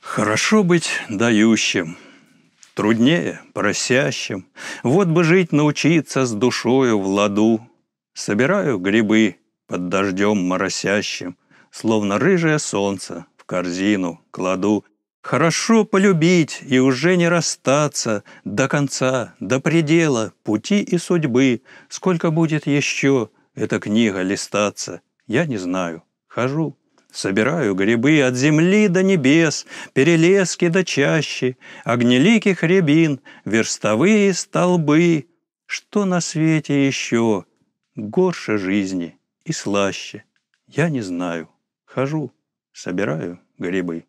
Хорошо быть дающим, труднее просящим. Вот бы жить научиться с душою в ладу. Собираю грибы под дождем моросящим, Словно рыжее солнце в корзину кладу. Хорошо полюбить и уже не расстаться До конца, до предела пути и судьбы. Сколько будет еще эта книга листаться, Я не знаю, хожу Собираю грибы от земли до небес, перелески до чащи, огнеликих рябин, верстовые столбы. Что на свете еще горше жизни и слаще? Я не знаю. Хожу, собираю грибы.